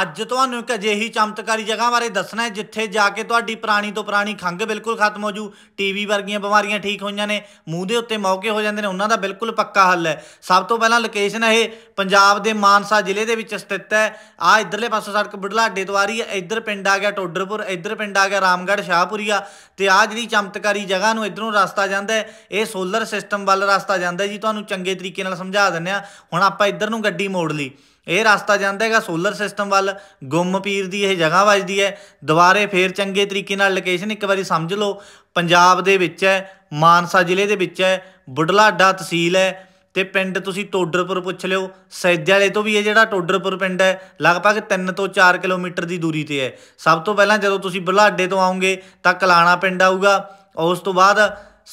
ਅੱਜ ਤੁਹਾਨੂੰ ਇੱਕ ਅਜਿਹੀ ਚਮਤਕਾਰੀ ਜਗ੍ਹਾ ਬਾਰੇ ਦੱਸਣਾ ਹੈ ਜਿੱਥੇ ਜਾ ਕੇ ਤੁਹਾਡੀ ਪੁਰਾਣੀ ਤੋਂ ਪੁਰਾਣੀ ਖੰਗ ਬਿਲਕੁਲ ਖਤਮ ਹੋ ਜੂ ਟੀਵੀ ਵਰਗੀਆਂ ਬਿਮਾਰੀਆਂ ਠੀਕ ਹੋਈਆਂ ਨੇ ਮੂੰਹ ਦੇ ਉੱਤੇ ਮੌਕੇ ਹੋ ਜਾਂਦੇ ਨੇ ਉਹਨਾਂ ਦਾ ਬਿਲਕੁਲ ਪੱਕਾ ਹੱਲ ਹੈ ਸਭ ਤੋਂ ਪਹਿਲਾਂ ਲੋਕੇਸ਼ਨ ਇਹ ਪੰਜਾਬ ਦੇ ਮਾਨਸਾ ਜ਼ਿਲ੍ਹੇ ਦੇ ਵਿੱਚ ਸਥਿਤ ਹੈ ਆ ਇਧਰਲੇ ਪਾਸੇ ਸੜਕ ਬੁਢਲਾਡੇ ਤੋਂ ਆ ਰਹੀ ਹੈ ਇਧਰ ਪਿੰਡ ਆ ਗਿਆ ਟੋਡਰਪੁਰ ਇਧਰ ਪਿੰਡ ਆ ਗਿਆ ਰਾਮਗੜ੍ਹ ਸ਼ਾਹਪੁਰੀਆ ਤੇ ਆ ਜਿਹੜੀ ਚਮਤਕਾਰੀ ਜਗ੍ਹਾ ਨੂੰ ਇਧਰੋਂ ਰਸਤਾ ਜਾਂਦਾ ਹੈ ਇਹ ਸੋਲਰ ਸਿਸਟਮ ਵੱਲ ਰਸਤਾ ਜਾਂਦਾ ਜੀ ਤੁਹਾਨੂੰ ਚੰਗੇ ਤਰੀਕੇ ਨਾਲ ਸਮਝਾ ਦਿੰਨੇ ਆ ਹੁਣ ਆਪਾਂ ਇਧਰ ਨੂੰ ਗੱਡੀ ਮੋੜ ਲਈ ਇਹ ਰਸਤਾ ਜਾਂਦਾ ਹੈਗਾ ਸੋਲਰ ਸਿਸਟਮ ਵੱਲ ਗੁੰਮ ਪੀਰ ਦੀ ਇਹ ਜਗ੍ਹਾ ਵੱਜਦੀ ਹੈ ਦੁਬਾਰੇ ਫੇਰ ਚੰਗੇ ਤਰੀਕੇ ਨਾਲ ਲੋਕੇਸ਼ਨ ਇੱਕ ਵਾਰੀ ਸਮਝ ਲਓ ਪੰਜਾਬ ਦੇ ਵਿੱਚ ਹੈ ਮਾਨਸਾ ਜ਼ਿਲ੍ਹੇ ਦੇ ਵਿੱਚ ਹੈ ਬੁੱਢਲਾਡਾ ਤਹਿਸੀਲ ਹੈ ਤੇ ਪਿੰਡ ਤੁਸੀਂ ਟੋਡਰਪੁਰ ਪੁੱਛ ਲਿਓ ਸੈਜ ਵਾਲੇ ਤੋਂ ਵੀ ਇਹ ਜਿਹੜਾ ਟੋਡਰਪੁਰ ਪਿੰਡ ਹੈ ਲਗਭਗ 3 ਤੋਂ 4 ਕਿਲੋਮੀਟਰ ਦੀ ਦੂਰੀ ਤੇ ਹੈ ਸਭ ਤੋਂ ਪਹਿਲਾਂ ਜਦੋਂ ਤੁਸੀਂ ਬੁੱਢਲਾਡੇ ਤੋਂ ਆਉਂਗੇ ਤਾਂ ਕਲਾਣਾ ਪਿੰਡ ਆਊਗਾ ਉਸ ਤੋਂ ਬਾਅਦ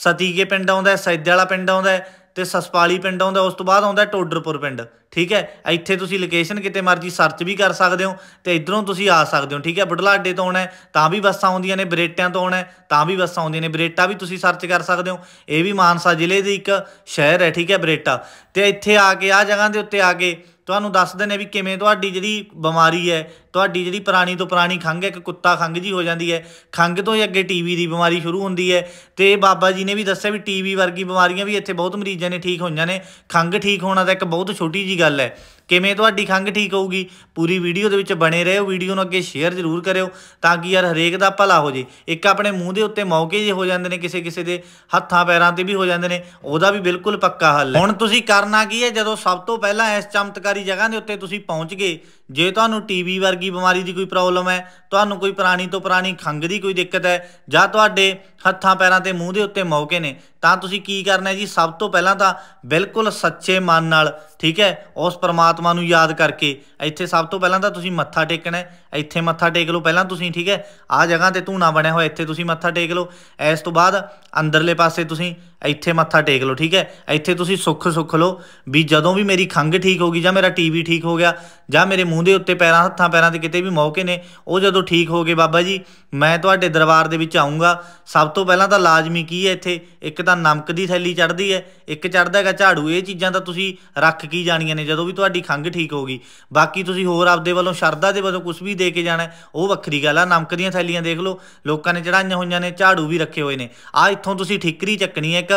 ਸਤੀਕੇ ਪਿੰਡ ਆਉਂਦਾ ਸੈਜ ਵਾਲਾ ਪਿੰਡ ਆਉਂਦਾ ਤੇ ਸਸਪਾਲੀ ਪਿੰਡ ਆਉਂਦਾ ਉਸ ਤੋਂ ਬਾਅਦ ਆਉਂਦਾ ਟੋਡਰਪੁਰ ਪਿੰਡ ਠੀਕ ਹੈ ਇੱਥੇ ਤੁਸੀਂ ਲੋਕੇਸ਼ਨ ਕਿਤੇ ਮਰਜ਼ੀ ਸਰਚ ਵੀ ਕਰ ਸਕਦੇ ਹੋ ਤੇ ਇਧਰੋਂ ਤੁਸੀਂ ਆ ਸਕਦੇ ਹੋ ਠੀਕ ਹੈ ਬਡਲਾਡੇ ਤੋਂ ਆਉਣਾ ਤਾਂ ਵੀ ਬੱਸਾਂ ਆਉਂਦੀਆਂ ਨੇ ਬਰੇਟਿਆਂ ਤੋਂ ਆਉਣਾ ਤਾਂ ਵੀ ਬੱਸਾਂ ਆਉਂਦੀਆਂ ਨੇ ਬਰੇਟਾ ਵੀ ਤੁਸੀਂ ਸਰਚ ਕਰ ਸਕਦੇ ਹੋ ਇਹ ਵੀ ਮਾਨਸਾ ਜ਼ਿਲ੍ਹੇ ਦੀ ਇੱਕ ਸ਼ਹਿਰ ਹੈ ਠੀਕ ਹੈ ਬਰੇਟਾ ਤੇ ਇੱਥੇ ਆ ਕੇ ਆ ਜਗ੍ਹਾ ਦੇ ਉੱਤੇ ਆ ਕੇ ਤੁਹਾਨੂੰ ਦੱਸ ਨੇ ਵੀ ਕਿਵੇਂ ਤੁਹਾਡੀ ਜਿਹੜੀ ਬਿਮਾਰੀ ਹੈ ਤੁਹਾਡੀ ਜਿਹੜੀ ਪੁਰਾਣੀ ਤੋਂ ਪੁਰਾਣੀ ਖੰਘ ਹੈ ਇੱਕ ਕੁੱਤਾ ਖੰਘ ਜੀ ਹੋ ਜਾਂਦੀ ਹੈ ਖੰਘ ਤੋਂ ਹੀ ਅੱਗੇ ਟੀਵੀ ਦੀ ਬਿਮਾਰੀ ਸ਼ੁਰੂ ਹੁੰਦੀ ਹੈ ਤੇ ਬਾਬਾ ਜੀ ਨੇ ਵੀ ਦੱਸਿਆ ਵੀ ਟੀਵੀ ਵਰਗੀ ਬਿਮਾਰੀਆਂ ਵੀ ਇੱਥੇ ਬਹੁਤ ਮਰੀਜ਼ਾਂ ਨੇ ਠੀਕ ਹੋਈਆਂ ਨੇ ਖੰਘ ਠੀਕ ਹੋਣਾ ਤਾਂ ਇੱਕ ਬਹੁਤ ਛੋਟੀ ਜੀ ਗੱਲ ਹੈ ਕਿਵੇਂ ਤੁਹਾਡੀ ਖੰਗ ਠੀਕ ਹੋਊਗੀ ਪੂਰੀ ਵੀਡੀਓ ਦੇ ਵਿੱਚ ਬਣੇ ਰਹੋ ਵੀਡੀਓ ਨੂੰ ਅੱਗੇ ਸ਼ੇਅਰ ਜ਼ਰੂਰ ਕਰਿਓ ਤਾਂ ਕਿ ਯਾਰ ਹਰੇਕ ਦਾ ਭਲਾ ਹੋ ਜੇ ਇੱਕ ਆਪਣੇ ਮੂੰਹ ਦੇ ਉੱਤੇ ਮੌਕੇ ਜੇ ਹੋ ਜਾਂਦੇ ਨੇ ਕਿਸੇ ਕਿਸੇ ਦੇ ਹੱਥਾਂ ਪੈਰਾਂ ਤੇ ਵੀ ਹੋ ਜਾਂਦੇ ਨੇ ਉਹਦਾ ਵੀ ਬਿਲਕੁਲ ਪੱਕਾ ਹੱਲ ਹੈ ਹੁਣ ਤੁਸੀਂ ਕਰਨਾ ਕੀ ਹੈ ਜਦੋਂ ਸਭ ਤੋਂ ਪਹਿਲਾਂ ਇਸ ਚਮਤਕਾਰੀ ਜਗ੍ਹਾ ਦੇ ਉੱਤੇ ਤੁਸੀਂ ਪਹੁੰਚ ਗਏ ਜੇ ਤੁਹਾਨੂੰ ਟੀਬੀ ਵਰਗੀ ਬਿਮਾਰੀ ਦੀ ਕੋਈ ਪ੍ਰੋਬਲਮ ਹੈ ਤੁਹਾਨੂੰ ਕੋਈ ਪੁਰਾਣੀ ਤੋਂ ਪੁਰਾਣੀ ਖੰਗ ਦੀ ਕੋਈ ਦਿੱਕਤ ਹੈ ਜਾਂ ਤੁਹਾਡੇ ਹੱਥਾਂ ਪੈਰਾਂ ਤੇ ਮੂੰਹ ਦੇ ਉੱਤੇ ਮੌਕੇ ਨੇ ਤਾਂ ਤੁਸੀਂ ਕੀ ਕਰਨਾ ਹੈ ਜੀ ਸਭ ਤੋਂ ਪਹਿਲਾਂ ਤਾਂ ਬਿਲਕੁਲ ਸੱਚੇ ਮਨ ਨਾਲ ਠੀਕ ਹੈ ਉਸ ਪਰਮਾਤਮਾ ਨੂੰ ਯਾਦ ਕਰਕੇ ਇੱਥੇ ਸਭ ਤੋਂ ਪਹਿਲਾਂ ਤਾਂ ਤੁਸੀਂ ਮੱਥਾ ਟੇਕਣਾ ਹੈ ਇੱਥੇ ਮੱਥਾ ਟੇਕ ਲਓ ਪਹਿਲਾਂ ਤੁਸੀਂ ਠੀਕ ਹੈ ਆ ਜਗ੍ਹਾ ਤੇ ਧੂਣਾ ਬਣਿਆ ਹੋਇਆ ਇੱਥੇ ਤੁਸੀਂ ਮੱਥਾ ਟੇਕ ਲਓ ਇਸ ਤੋਂ ਬਾਅਦ ਅੰਦਰਲੇ ਪਾਸੇ ਤੁਸੀਂ ਇੱਥੇ ਮੱਥਾ ਟੇਕ ਲਓ ਠੀਕ ਹੈ ਇੱਥੇ ਤੁਸੀਂ ਸੁੱਖ ਸੁੱਖ ਲਓ ਵੀ ਜਦੋਂ ਵੀ ਮੇਰੀ ਖੰਗ ਠੀਕ ਹੋ ਗਈ ਜਾਂ ਮੇਰਾ ਟੀਵੀ ਠੀਕ ਹੋ ਗਿਆ ਜਾਂ ਮੇਰੇ ਮੂੰਹ ਮੂੰਹ ਦੇ ਉੱਤੇ ਪੈਰਾਂ ਹੱਥਾਂ ਪੈਰਾਂ ਤੇ ਕਿਤੇ ਵੀ ਮੌਕੇ ਨੇ ਉਹ ਜਦੋਂ ਠੀਕ ਹੋ ਗਏ ਬਾਬਾ ਜੀ ਮੈਂ ਤੁਹਾਡੇ ਦਰਬਾਰ ਦੇ ਵਿੱਚ ਆਉਂਗਾ ਸਭ ਤੋਂ ਪਹਿਲਾਂ ਤਾਂ ਲਾਜ਼ਮੀ ਕੀ ਹੈ ਇੱਥੇ ਇੱਕ ਤਾਂ ਨਮਕ ਦੀ ਥੈਲੀ ਚੜਦੀ ਹੈ ਇੱਕ ਚੜਦਾ ਹੈਗਾ ਝਾੜੂ ਇਹ ਚੀਜ਼ਾਂ ਤਾਂ ਤੁਸੀਂ ਰੱਖ ਕੀ ਜਾਣੀਆਂ ਨੇ ਜਦੋਂ ਵੀ ਤੁਹਾਡੀ ਖੰਗ ਠੀਕ ਹੋਗੀ ਬਾਕੀ ਤੁਸੀਂ ਹੋਰ ਆਪਦੇ ਵੱਲੋਂ ਸ਼ਰਦਾ ਦੇ ਵੱਲੋਂ ਕੁਝ ਵੀ ਦੇ ਕੇ ਜਾਣਾ ਉਹ ਵੱਖਰੀ ਗੱਲ ਆ ਨਮਕ ਦੀਆਂ ਥੈਲੀਆਂ ਦੇਖ ਲਓ ਲੋਕਾਂ ਨੇ ਚੜਾਈਆਂ ਹੋਈਆਂ ਨੇ ਝਾੜੂ ਵੀ ਰੱਖੇ ਹੋਏ ਨੇ ਆ ਇੱਥੋਂ ਤੁਸੀਂ ਠਿਕਰੀ ਚੱਕਣੀ ਹੈ ਇੱਕ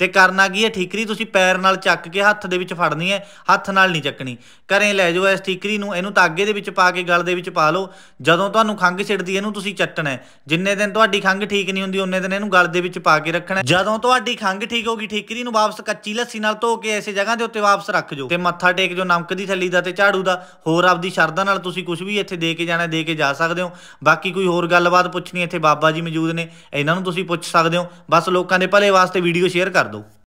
ਤੇ ਕਰਨਾ ਕੀ ਹੈ ਠੀਕਰੀ ਤੁਸੀਂ ਪੈਰ ਨਾਲ ਚੱਕ ਕੇ ਹੱਥ ਦੇ ਵਿੱਚ ਫੜਨੀ ਹੈ ਹੱਥ ਨਾਲ ਨਹੀਂ ਚੱਕਣੀ ਘਰੇ ਲੈ ਜਾਓ ਇਸ ਠੀਕਰੀ ਨੂੰ ਇਹਨੂੰ ਤਾਗੇ ਦੇ ਵਿੱਚ ਪਾ ਕੇ ਗਲ ਦੇ ਵਿੱਚ ਪਾ ਲਓ ਜਦੋਂ ਤੁਹਾਨੂੰ ਖੰਘ ਛਿੜਦੀ ਇਹਨੂੰ ਤੁਸੀਂ ਚੱਟਣਾ ਜਿੰਨੇ ਦਿਨ ਤੁਹਾਡੀ ਖੰਘ ਠੀਕ ਨਹੀਂ ਹੁੰਦੀ ਉਹਨੇ ਦਿਨ ਇਹਨੂੰ ਗਲ ਦੇ ਵਿੱਚ ਪਾ ਕੇ ਰੱਖਣਾ ਜਦੋਂ ਤੁਹਾਡੀ ਖੰਘ ਠੀਕ ਹੋ ਗਈ ਠੀਕਰੀ ਨੂੰ ਵਾਪਸ ਕੱਚੀ ਲੱਸੀ ਨਾਲ ਧੋ ਕੇ ਐਸੇ ਜਗ੍ਹਾ ਦੇ ਉੱਤੇ ਵਾਪਸ ਰੱਖ ਜਾਓ ਤੇ ਮੱਥਾ ਟੇਕ ਜੋ ਨਮਕ ਦੀ ਥੱਲੀ ਦਾ ਤੇ ਝਾੜੂ ਦਾ ਹੋਰ ਆਪਦੀ ਸ਼ਰਧਾ ਨਾਲ ਤੁਸੀਂ ਕੁਝ ਵੀ ਇੱਥੇ ਦੇ ਕੇ ਜਾਣਾ ਦੇ ਕੇ ਜਾ ਸਕਦੇ ਹੋ ਬਾਕੀ ਕੋਈ ਹੋਰ ਗੱਲਬਾਤ ਪੁੱਛਣੀ ਇੱਥੇ ਬਾਬਾ ਜੀ ਮੌਜੂਦ ਨੇ ਇਹਨਾਂ ਨੂੰ ਤੁਸੀਂ ਪੁੱਛ ਸਕਦੇ ਹੋ ਬਸ ਲੋਕਾਂ ਦੇ ਭਲੇ ਵਾਸਤੇ ਵੀਡੀਓ ਸ਼ੇਅਰ ਕਰ obrigado.